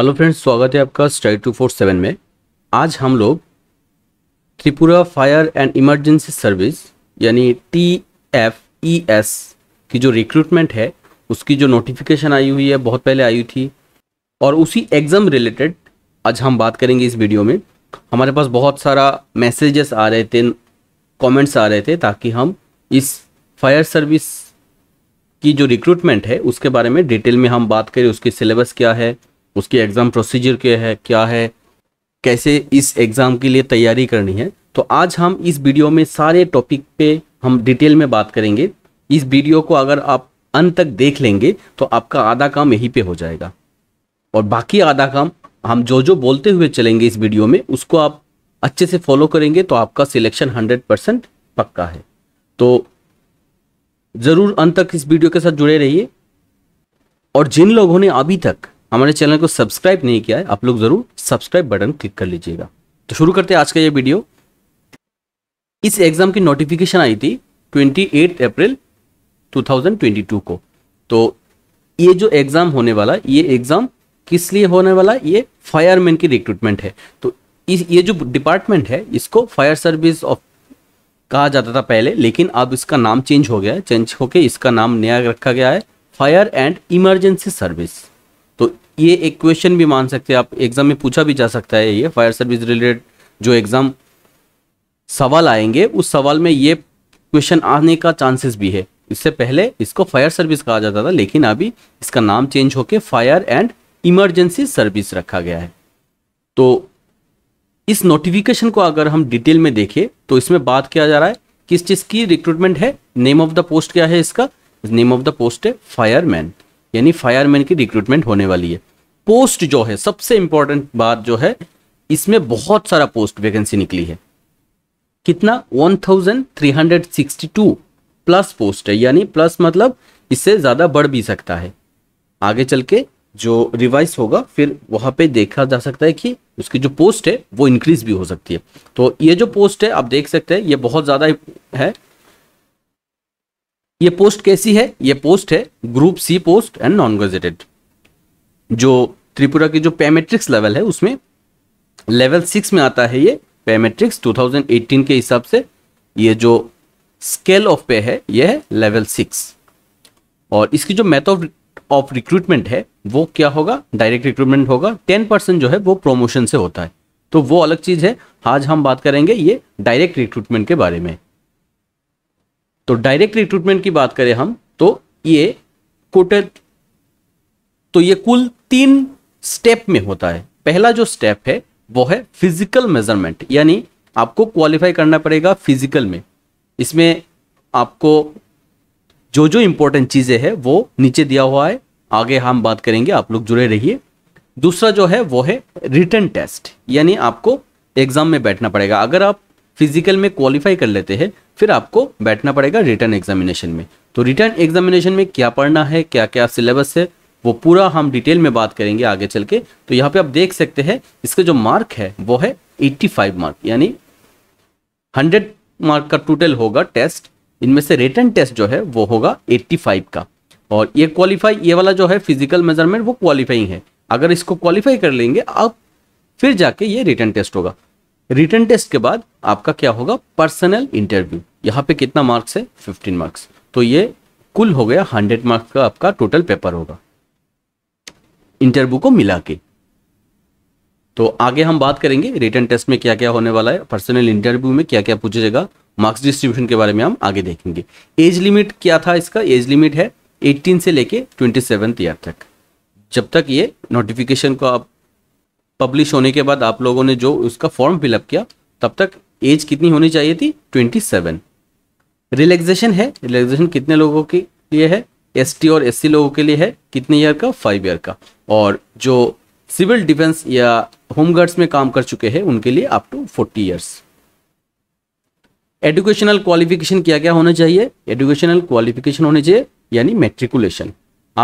hello friends स्वागत है आपका स्टडी टू फोर सेवन में आज हम लोग Tripura fire and emergency service यानी टी एफ ई एस की जो रिक्रूटमेंट है उसकी जो नोटिफिकेशन आई हुई है बहुत पहले आई थी और उसी एग्ज़ाम रिलेटेड आज हम बात करेंगे इस वीडियो में हमारे पास बहुत सारा मैसेजेस आ रहे थे कॉमेंट्स आ रहे थे ताकि हम इस फायर सर्विस की जो रिक्रूटमेंट है उसके बारे में डिटेल में हम बात करें उसकी सिलेबस क्या है उसकी एग्ज़ाम प्रोसीजर क्या है क्या है कैसे इस एग्ज़ाम के लिए तैयारी करनी है तो आज हम इस वीडियो में सारे टॉपिक पे हम डिटेल में बात करेंगे इस वीडियो को अगर आप अंत तक देख लेंगे तो आपका आधा काम यहीं पे हो जाएगा और बाकी आधा काम हम जो जो बोलते हुए चलेंगे इस वीडियो में उसको आप अच्छे से फॉलो करेंगे तो आपका सिलेक्शन हंड्रेड परसेंट पक्का है तो ज़रूर अंत तक इस वीडियो के साथ जुड़े रहिए और जिन लोगों ने अभी तक हमारे चैनल को सब्सक्राइब नहीं किया है आप लोग ज़रूर सब्सक्राइब बटन क्लिक कर लीजिएगा तो शुरू करते हैं आज का ये वीडियो इस एग्ज़ाम की नोटिफिकेशन आई थी 28 अप्रैल 2022 को तो ये जो एग्ज़ाम होने वाला ये एग्ज़ाम किस लिए होने वाला ये फायरमैन की रिक्रूटमेंट है तो इस ये जो डिपार्टमेंट है इसको फायर सर्विस ऑफ कहा जाता था पहले लेकिन अब इसका नाम चेंज हो गया है चेंज होके इसका नाम नया रखा गया है फायर एंड इमरजेंसी सर्विस ये एक क्वेश्चन भी मान सकते हैं आप एग्ज़ाम में पूछा भी जा सकता है ये फायर सर्विस रिलेटेड जो एग्ज़ाम सवाल आएंगे उस सवाल में ये क्वेश्चन आने का चांसेस भी है इससे पहले इसको फायर सर्विस कहा जाता था लेकिन अभी इसका नाम चेंज होकर फायर एंड इमरजेंसी सर्विस रखा गया है तो इस नोटिफिकेशन को अगर हम डिटेल में देखें तो इसमें बात किया जा रहा है किस चीज़ की रिक्रूटमेंट है नेम ऑफ द पोस्ट क्या है इसका नेम ऑफ द पोस्ट है फायरमैन यानी फायरमैन की रिक्रूटमेंट होने वाली है पोस्ट जो है सबसे इंपॉर्टेंट बात जो है इसमें बहुत सारा पोस्ट वैकेंसी निकली है कितना 1362 प्लस पोस्ट है यानी प्लस मतलब इससे ज़्यादा बढ़ भी सकता है आगे चल के जो रिवाइज होगा फिर वहां पे देखा जा सकता है कि उसकी जो पोस्ट है वो इंक्रीज भी हो सकती है तो ये जो पोस्ट है आप देख सकते हैं ये बहुत ज़्यादा है ये पोस्ट कैसी है ये पोस्ट है group C post and non gazetted जो त्रिपुरा की जो पैमेट्रिक्स लेवल है उसमें लेवल सिक्स में आता है ये पैमेट्रिक्स 2018 के हिसाब से ये जो स्केल ऑफ पे है ये है लेवल सिक्स और इसकी जो मेथ ऑफ ऑफ रिक्रूटमेंट है वो क्या होगा डायरेक्ट रिक्रूटमेंट होगा टेन परसेंट जो है वो प्रोमोशन से होता है तो वो अलग चीज़ है आज हम बात करेंगे ये डायरेक्ट रिक्रूटमेंट के बारे में तो डायरेक्ट रिक्रूटमेंट की बात करें हम तो ये कोटेड तो ये कुल तीन स्टेप में होता है पहला जो स्टेप है वो है फिजिकल मेजरमेंट यानी आपको क्वालिफाई करना पड़ेगा फिजिकल में इसमें आपको जो जो इंपॉर्टेंट चीज़ें हैं वो नीचे दिया हुआ है आगे हम बात करेंगे आप लोग जुड़े रहिए दूसरा जो है वो है रिटर्न टेस्ट यानी आपको एग्ज़ाम में बैठना पड़ेगा अगर आप फिजिकल में क्वालिफाई कर लेते हैं फिर आपको बैठना पड़ेगा रिटर्न एग्जामिनेशन में तो रिटर्न एग्जामिनेशन में क्या पढ़ना है क्या क्या सिलेबस है वो पूरा हम डिटेल में बात करेंगे आगे चल के तो यहाँ पे आप देख सकते हैं इसका जो मार्क है वो है 85 मार्क यानी 100 मार्क का टोटल होगा टेस्ट इनमें से रिटर्न टेस्ट जो है वो होगा 85 का और ये क्वालिफाई ये वाला जो है फिजिकल मेजरमेंट वो क्वालिफाइंग है अगर इसको क्वालिफाई कर लेंगे आप फिर जाके ये रिटर्न टेस्ट होगा रिटर्न टेस्ट के बाद आपका क्या होगा पर्सनल इंटरव्यू यहाँ पे कितना मार्क्स है फिफ्टीन मार्क्स तो ये कुल हो गया हंड्रेड मार्क्स का आपका टोटल पेपर होगा इंटरव्यू को मिला के तो आगे हम बात करेंगे रिटर्न टेस्ट में क्या क्या होने वाला है पर्सनल इंटरव्यू में क्या क्या पूछेगा मार्क्स डिस्ट्रीब्यूशन के बारे में हम आगे देखेंगे एज लिमिट क्या था इसका एज लिमिट है 18 से लेके ट्वेंटी ईयर तक जब तक ये नोटिफिकेशन को आप पब्लिश होने के बाद आप लोगों ने जो उसका फॉर्म फिलअप किया तब तक एज कितनी होनी चाहिए थी ट्वेंटी सेवन रिलैक्सेशन है रिलैक्सेशन कितने लोगों के लिए है एस और एस लोगों के लिए है कितने ईयर का फाइव ईयर का और जो सिविल डिफेंस या होम गार्ड्स में काम कर चुके हैं उनके लिए up to forty years educational qualification क्या क्या होना चाहिए एडुकेशनल क्वालिफिकेशन होने चाहिए यानी मेट्रिकुलेशन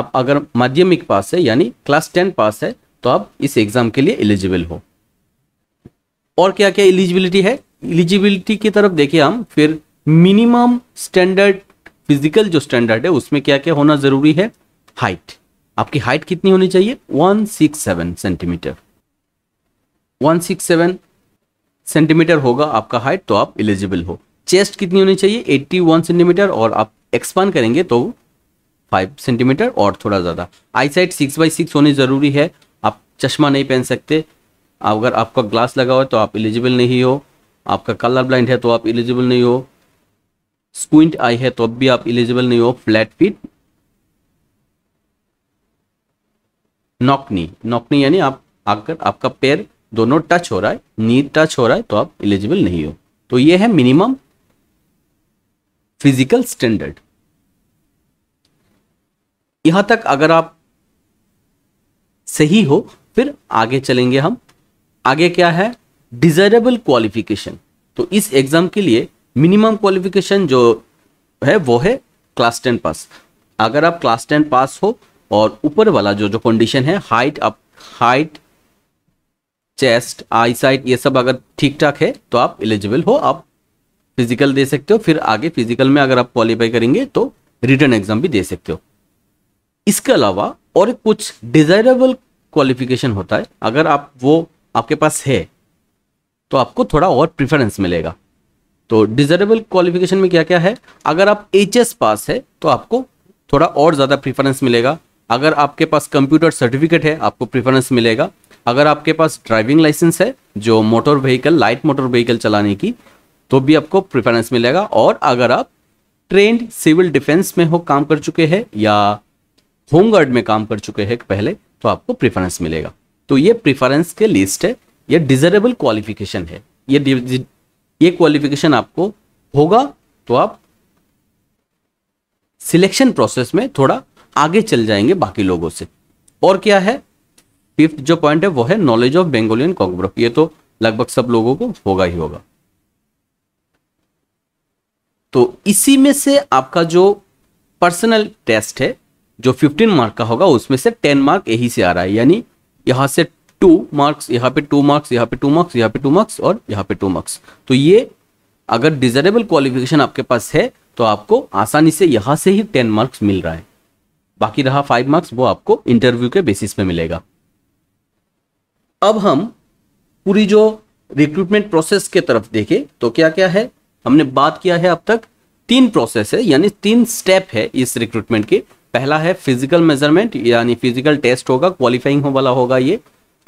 आप अगर माध्यमिक पास है यानी क्लास टेन पास है तो आप इस एग्जाम के लिए एलिजिबल हो और क्या क्या एलिजिबिलिटी है एलिजिबिलिटी की तरफ देखिए हम फिर मिनिमम स्टैंडर्ड फिजिकल जो स्टैंडर्ड है उसमें क्या क्या होना जरूरी है हाइट आपकी हाइट कितनी होनी चाहिए 167 सेंटीमीटर 167 सेंटीमीटर होगा आपका हाइट तो आप एलिजिबल हो चेस्ट कितनी होनी चाहिए 81 सेंटीमीटर और आप एक्सपांड करेंगे तो 5 सेंटीमीटर और थोड़ा ज़्यादा eyesight six by six होनी ज़रूरी है चश्मा नहीं पहन सकते अगर आपका ग्लास लगा हुआ है तो आप एलिजिबल नहीं हो आपका कलर ब्लाइंड है तो आप एलिजिबल नहीं हो स्क्विंट आई है तो अब भी आप एलिजिबल नहीं हो फ्लैट फीट नॉकनी नॉकनी यानी आप अगर आपका पैर दोनों टच हो रहा है नी टच हो रहा है तो आप एलिजिबल नहीं हो तो ये है मिनिमम फिजिकल स्टैंडर्ड यहां तक अगर आप सही हो फिर आगे चलेंगे हम आगे क्या है डिजायरेबल क्वालिफिकेशन तो इस एग्जाम के लिए मिनिमम क्वालिफिकेशन जो है वो है क्लास टेन पास अगर आप क्लास टेन पास हो और ऊपर वाला जो जो कंडीशन है height up height chest eyesight ये सब अगर ठीक ठाक है तो आप एलिजिबल हो आप फिजिकल दे सकते हो फिर आगे फिजिकल में अगर आप क्वालिफाई करेंगे तो रिटर्न एग्जाम भी दे सकते हो इसके अलावा और कुछ डिजायरेबल क्वालिफिकेशन होता है अगर आप वो आपके पास है तो आपको थोड़ा और प्रिफरेंस मिलेगा तो डिजर्वेबल क्वालिफिकेशन में क्या क्या है अगर आप एच पास है तो आपको थोड़ा और ज़्यादा प्रिफरेंस मिलेगा अगर आपके पास कंप्यूटर सर्टिफिकेट है आपको प्रिफरेंस मिलेगा अगर आपके पास ड्राइविंग लाइसेंस है जो motor vehicle light motor vehicle चलाने की तो भी आपको प्रिफरेंस मिलेगा और अगर आप ट्रेंड सिविल डिफेंस में हो काम कर चुके हैं या होमगार्ड में काम कर चुके हैं पहले तो आपको प्रिफरेंस मिलेगा तो ये प्रिफरेंस के लिस्ट है ये डिजरेबल क्वालिफिकेशन है ये ये क्वालिफिकेशन आपको होगा तो आप सिलेक्शन प्रोसेस में थोड़ा आगे चल जाएंगे बाकी लोगों से और क्या है फिफ्थ जो पॉइंट है वो है नॉलेज ऑफ बेंगोलियन कॉकब्रोक ये तो लगभग सब लोगों को होगा ही होगा तो इसी में से आपका जो पर्सनल टेस्ट है जो 15 मार्क का होगा उसमें से 10 मार्क यही से आ रहा है यानी यहाँ से टू मार्क्स यहाँ पे टू मार्क्स यहाँ पे टू मार्क्स यहाँ पे टू मार्क्स और यहाँ पे टू मार्क्स तो ये अगर डिजरेबल क्वालिफिकेशन आपके पास है तो आपको आसानी से यहाँ से ही टेन मार्क्स मिल रहा है बाकी रहा फाइव मार्क्स वो आपको इंटरव्यू के बेसिस पे मिलेगा अब हम पूरी जो रिक्रूटमेंट प्रोसेस के तरफ देखें तो क्या क्या है हमने बात किया है अब तक तीन प्रोसेस है यानी तीन स्टेप है इस रिक्रूटमेंट के पहला है फिजिकल मेजरमेंट यानी फिजिकल टेस्ट होगा क्वालिफाइंग हो वाला होगा ये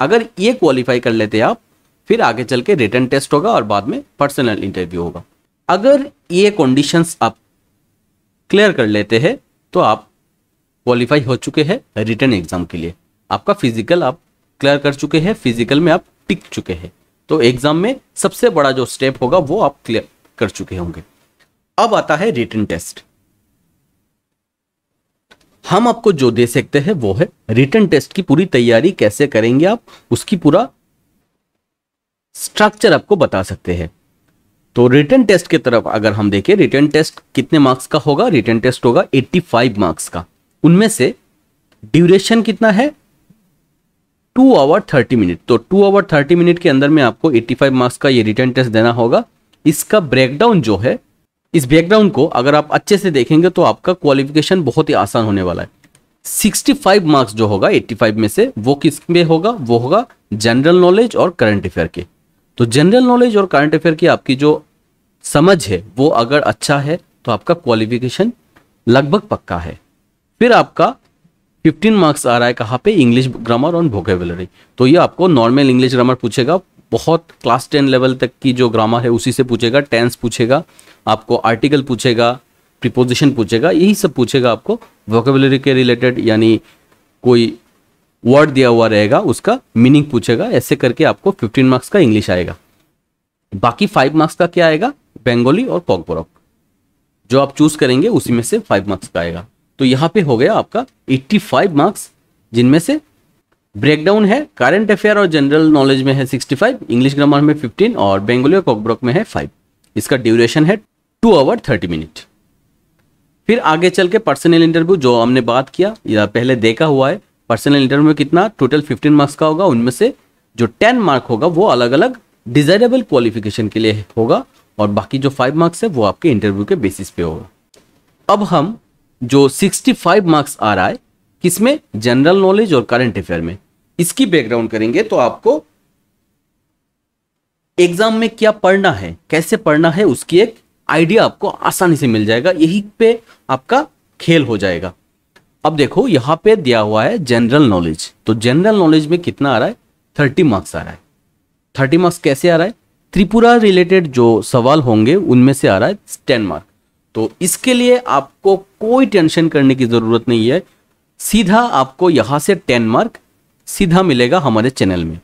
अगर ये क्वालिफाई कर लेते आप फिर आगे चल के रिटर्न टेस्ट होगा और बाद में पर्सनल इंटरव्यू होगा अगर ये कंडीशंस आप क्लियर कर लेते हैं तो आप क्वालिफाई हो चुके हैं रिटर्न एग्जाम के लिए आपका फिजिकल आप क्लियर कर चुके हैं फिजिकल में आप टिक चुके हैं तो एग्जाम में सबसे बड़ा जो स्टेप होगा वो आप क्लियर कर चुके होंगे अब आता है रिटर्न टेस्ट हम आपको जो दे सकते हैं वो है रिटर्न टेस्ट की पूरी तैयारी कैसे करेंगे आप उसकी पूरा स्ट्रक्चर आपको बता सकते हैं तो रिटर्न टेस्ट की तरफ अगर हम देखें रिटर्न टेस्ट कितने मार्क्स का होगा रिटर्न टेस्ट होगा 85 मार्क्स का उनमें से ड्यूरेशन कितना है टू आवर थर्टी मिनट तो टू आवर थर्टी मिनट के अंदर में आपको एट्टी मार्क्स का ये रिटर्न टेस्ट देना होगा इसका ब्रेकडाउन जो है इस बैकग्राउंड को अगर आप अच्छे से देखेंगे तो आपका क्वालिफिकेशन बहुत ही आसान होने वाला है 65 मार्क्स जो होगा 85 में से वो किस में होगा वो होगा जनरल नॉलेज और करंट अफेयर के तो जनरल नॉलेज और करंट अफेयर की आपकी जो समझ है वो अगर अच्छा है तो आपका क्वालिफिकेशन लगभग पक्का है फिर आपका 15 मार्क्स आ रहा है कहाँ पे इंग्लिश ग्रामर और भोकेबलरी तो ये आपको नॉर्मल इंग्लिश ग्रामर पूछेगा बहुत क्लास टेन लेवल तक की जो ग्रामर है उसी से पूछेगा टेंस पूछेगा आपको आर्टिकल पूछेगा प्रिपोजिशन पूछेगा यही सब पूछेगा आपको वोकेबलरी के रिलेटेड यानी कोई वर्ड दिया हुआ रहेगा उसका मीनिंग पूछेगा ऐसे करके आपको फिफ्टीन मार्क्स का इंग्लिश आएगा बाकी फाइव मार्क्स का क्या आएगा बेंगोली और कॉकबोरॉक जो आप चूज करेंगे उसी में से फाइव मार्क्स का आएगा तो यहाँ पे हो गया आपका एट्टी फाइव मार्क्स जिनमें से ब्रेकडाउन है करंट अफेयर और जनरल नॉलेज में है 65 इंग्लिश ग्रामर में 15 और बेंगोलियो कॉकब्रोक में है 5 इसका ड्यूरेशन है टू आवर थर्टी मिनट फिर आगे चल के पर्सनल इंटरव्यू जो हमने बात किया या पहले देखा हुआ है पर्सनल इंटरव्यू में कितना टोटल 15 मार्क्स का होगा उनमें से जो 10 मार्क होगा वो अलग अलग डिजायरेबल क्वालिफिकेशन के लिए होगा और बाकी जो फाइव मार्क्स है वो आपके इंटरव्यू के बेसिस पे होगा अब हम जो सिक्सटी मार्क्स आ रहा है किसमें जनरल नॉलेज और करंट अफेयर में इसकी बैकग्राउंड करेंगे तो आपको एग्जाम में क्या पढ़ना है कैसे पढ़ना है उसकी एक आइडिया आपको आसानी से मिल जाएगा यही पे आपका खेल हो जाएगा अब देखो यहां पे दिया हुआ है जनरल नॉलेज तो जनरल नॉलेज में कितना आ रहा है थर्टी मार्क्स आ रहा है थर्टी मार्क्स कैसे आ रहा है त्रिपुरा रिलेटेड जो सवाल होंगे उनमें से आ रहा है टेन मार्क तो इसके लिए आपको कोई टेंशन करने की ज़रूरत नहीं है सीधा आपको यहाँ से टेन मार्क सीधा मिलेगा हमारे चैनल में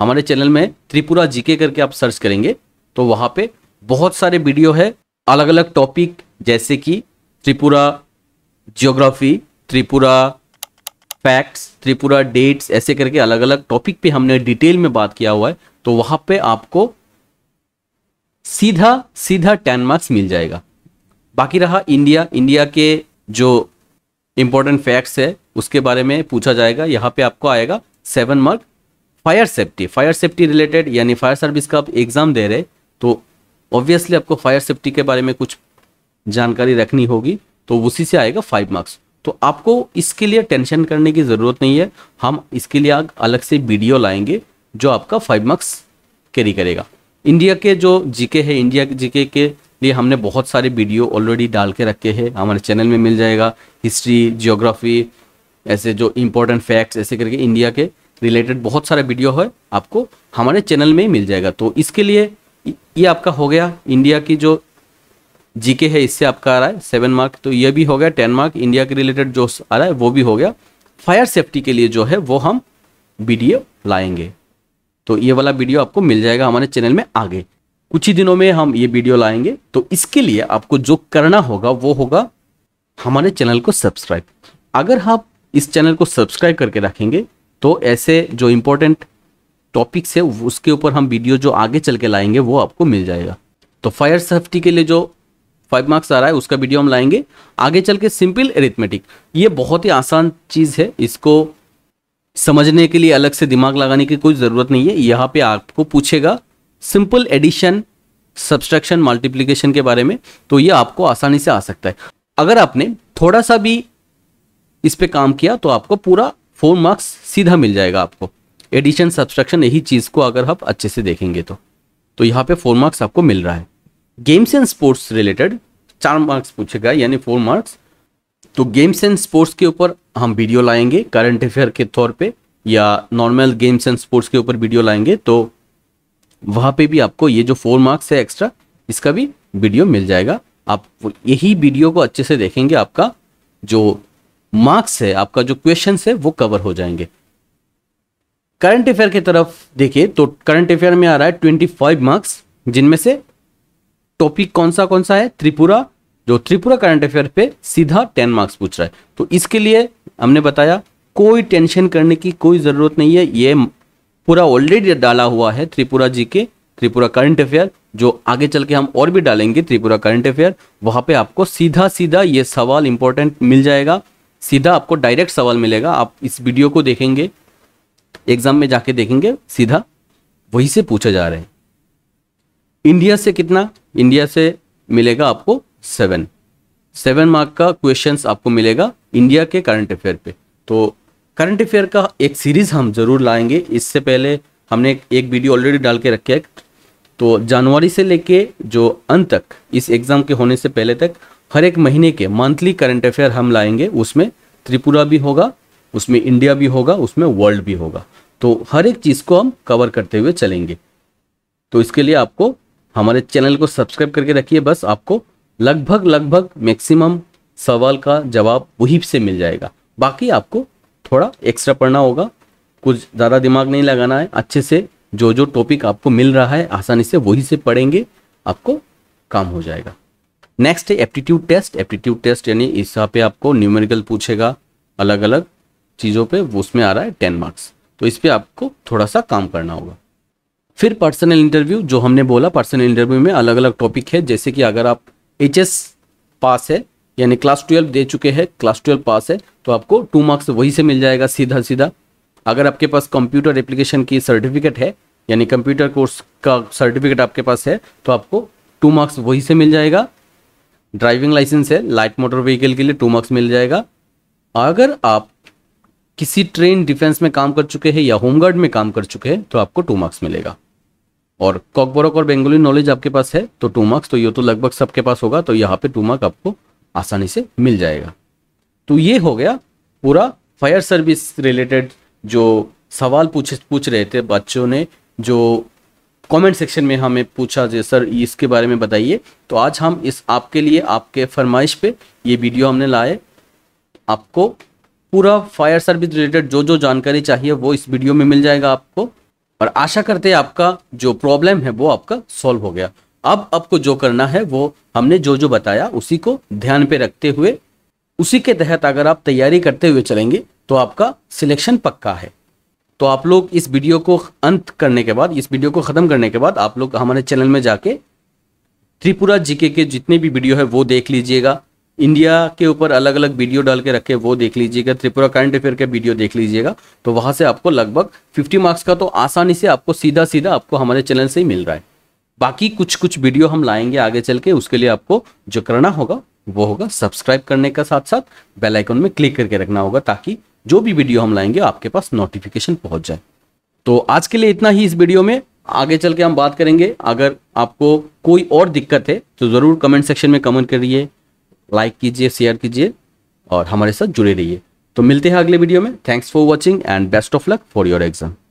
हमारे चैनल में त्रिपुरा जीके करके आप सर्च करेंगे तो वहाँ पे बहुत सारे वीडियो है अलग अलग टॉपिक जैसे कि Tripura geography Tripura facts Tripura dates ऐसे करके अलग अलग टॉपिक पे हमने डिटेल में बात किया हुआ है तो वहाँ पे आपको सीधा सीधा टेन मार्क्स मिल जाएगा बाकी रहा इंडिया इंडिया के जो इंपॉर्टेंट फैक्ट्स है उसके बारे में पूछा जाएगा यहाँ पे आपको आएगा seven mark fire safety fire safety related यानी फायर सर्विस का आप एग्ज़ाम दे रहे तो ऑब्वियसली आपको फायर सेफ्टी के बारे में कुछ जानकारी रखनी होगी तो उसी से आएगा फाइव मार्क्स तो आपको इसके लिए टेंशन करने की ज़रूरत नहीं है हम इसके लिए अलग से वीडियो लाएंगे जो आपका फाइव मार्क्स कैरी करेगा इंडिया के जो जीके है इंडिया के जीके के लिए हमने बहुत सारे वीडियो ऑलरेडी डाल के रखे हैं हमारे चैनल में मिल जाएगा हिस्ट्री जियोग्राफी ऐसे जो इम्पोर्टेंट फैक्ट्स ऐसे करके इंडिया के रिलेटेड बहुत सारे वीडियो है आपको हमारे चैनल में ही मिल जाएगा तो इसके लिए ये आपका हो गया इंडिया की जो जीके है इससे आपका आ रहा है सेवन मार्क तो ये भी हो गया टेन मार्क इंडिया के रिलेटेड जो आ रहा है वो भी हो गया फायर सेफ्टी के लिए जो है वो हम वीडियो लाएंगे तो ये वाला वीडियो आपको मिल जाएगा हमारे चैनल में आगे कुछ ही दिनों में हम ये वीडियो लाएंगे तो इसके लिए आपको जो करना होगा वो होगा हमारे चैनल को सब्सक्राइब अगर आप हाँ इस चैनल को सब्सक्राइब करके रखेंगे तो ऐसे जो इम्पोर्टेंट टॉपिक्स है उसके ऊपर हम वीडियो जो आगे चल के लाएंगे वो आपको मिल जाएगा तो फायर सेफ्टी के लिए जो फाइव मार्क्स आ रहा है उसका वीडियो हम लाएंगे आगे चल के सिंपल एरिथमेटिक ये बहुत ही आसान चीज़ है इसको समझने के लिए अलग से दिमाग लगाने की कोई ज़रूरत नहीं है यहाँ पे आपको पूछेगा सिंपल एडिशन सब्सट्रैक्शन मल्टीप्लीकेशन के बारे में तो ये आपको आसानी से आ सकता है अगर आपने थोड़ा सा भी इस पर काम किया तो आपको पूरा फोर मार्क्स सीधा मिल जाएगा आपको एडिशन सब्सट्रैक्शन यही चीज़ को अगर आप अच्छे से देखेंगे तो तो यहाँ पे फोर मार्क्स आपको मिल रहा है गेम्स एंड स्पोर्ट्स रिलेटेड चार मार्क्स पूछेगा यानी फोर मार्क्स तो गेम्स एंड स्पोर्ट्स के ऊपर हम वीडियो लाएंगे करंट अफेयर के तौर पे या नॉर्मल गेम्स एंड स्पोर्ट्स के ऊपर वीडियो लाएंगे तो वहां पे भी आपको ये जो फोर मार्क्स है एक्स्ट्रा इसका भी वीडियो मिल जाएगा आप यही वीडियो को अच्छे से देखेंगे आपका जो मार्क्स है आपका जो क्वेश्चन है वो कवर हो जाएंगे करंट अफेयर की तरफ देखिए तो करंट अफेयर में आ रहा है ट्वेंटी फाइव मार्क्स जिनमें से टॉपिक कौन सा कौन सा है त्रिपुरा जो त्रिपुरा करंट अफेयर पे सीधा टेन मार्क्स पूछ रहा है तो इसके लिए हमने बताया कोई टेंशन करने की कोई ज़रूरत नहीं है ये पूरा ऑलरेडी डाला हुआ है त्रिपुरा जी के त्रिपुरा करंट अफेयर जो आगे चल के हम और भी डालेंगे त्रिपुरा करंट अफेयर वहां पे आपको सीधा सीधा ये सवाल इंपॉर्टेंट मिल जाएगा सीधा आपको डायरेक्ट सवाल मिलेगा आप इस वीडियो को देखेंगे एग्जाम में जाके देखेंगे सीधा वहीं से पूछे जा रहे हैं इंडिया से कितना इंडिया से मिलेगा आपको सेवन सेवन मार्क का क्वेश्चंस आपको मिलेगा इंडिया के करंट अफेयर पे तो करंट अफेयर का एक सीरीज़ हम ज़रूर लाएंगे इससे पहले हमने एक वीडियो ऑलरेडी डाल के रखे है तो जनवरी से लेके जो अंत तक इस एग्ज़ाम के होने से पहले तक हर एक महीने के मंथली करंट अफेयर हम लाएंगे उसमें त्रिपुरा भी होगा उसमें इंडिया भी होगा उसमें वर्ल्ड भी होगा तो हर एक चीज़ को हम कवर करते हुए चलेंगे तो इसके लिए आपको हमारे चैनल को सब्सक्राइब करके रखिए बस आपको लगभग लगभग मैक्सिमम सवाल का जवाब वहीं से मिल जाएगा बाकी आपको थोड़ा एक्स्ट्रा पढ़ना होगा कुछ ज़्यादा दिमाग नहीं लगाना है अच्छे से जो जो टॉपिक आपको मिल रहा है आसानी से वही से पढ़ेंगे आपको काम हो जाएगा नेक्स्ट है एप्टीट्यूड टेस्ट एप्टीट्यूड टेस्ट यानी इस पे आपको न्यूमेरिकल पूछेगा अलग अलग चीज़ों पे उसमें आ रहा है टेन मार्क्स तो इस पर आपको थोड़ा सा काम करना होगा फिर पर्सनल इंटरव्यू जो हमने बोला पर्सनल इंटरव्यू में अलग अलग टॉपिक है जैसे कि अगर आप एच पास है यानी क्लास ट्वेल्व दे चुके हैं क्लास ट्वेल्व पास है तो आपको टू मार्क्स वहीं से मिल जाएगा सीधा सीधा अगर आपके पास कंप्यूटर एप्लीकेशन की सर्टिफिकेट है यानी कंप्यूटर कोर्स का सर्टिफिकेट आपके पास है तो आपको टू मार्क्स वहीं से मिल जाएगा ड्राइविंग लाइसेंस है लाइट मोटर व्हीकल के लिए टू मार्क्स मिल जाएगा अगर आप किसी ट्रेन डिफेंस में काम कर चुके हैं या होमगार्ड में काम कर चुके हैं तो आपको टू मार्क्स मिलेगा और कॉकबोरक और बेंगोली नॉलेज आपके पास है तो टू मार्क्स तो ये तो लगभग सबके पास होगा तो यहाँ पे टू मार्क आपको आसानी से मिल जाएगा तो ये हो गया पूरा फायर सर्विस रिलेटेड जो सवाल पूछ पूछ रहे थे बच्चों ने जो कमेंट सेक्शन में हमें पूछा जे सर इसके बारे में बताइए तो आज हम इस आपके लिए आपके फरमाइश पे ये वीडियो हमने लाए आपको पूरा फायर सर्विस रिलेटेड जो जो जानकारी चाहिए वो इस वीडियो में मिल जाएगा आपको और आशा करते हैं आपका जो प्रॉब्लम है वो आपका सॉल्व हो गया अब आपको जो करना है वो हमने जो जो बताया उसी को ध्यान पे रखते हुए उसी के तहत अगर आप तैयारी करते हुए चलेंगे तो आपका सिलेक्शन पक्का है तो आप लोग इस वीडियो को अंत करने के बाद इस वीडियो को ख़त्म करने के बाद आप लोग हमारे चैनल में जाके त्रिपुरा जीके के जितने भी वीडियो है वो देख लीजिएगा इंडिया के ऊपर अलग अलग वीडियो डाल के रखे वो देख लीजिएगा त्रिपुरा करंट अफेयर के वीडियो देख लीजिएगा तो वहां से आपको लगभग 50 मार्क्स का तो आसानी से आपको सीधा सीधा आपको हमारे चैनल से ही मिल रहा है बाकी कुछ कुछ वीडियो हम लाएंगे आगे चल के उसके लिए आपको जो करना होगा वो होगा सब्सक्राइब करने का साथ साथ बेल आइकन में क्लिक करके रखना होगा ताकि जो भी वीडियो हम लाएंगे आपके पास नोटिफिकेशन पहुंच जाए तो आज के लिए इतना ही इस वीडियो में आगे चल के हम बात करेंगे अगर आपको कोई और दिक्कत है तो ज़रूर कमेंट सेक्शन में कमेंट करिए लाइक कीजिए शेयर कीजिए और हमारे साथ जुड़े रहिए तो मिलते हैं अगले वीडियो में thanks for watching and best of luck for your exam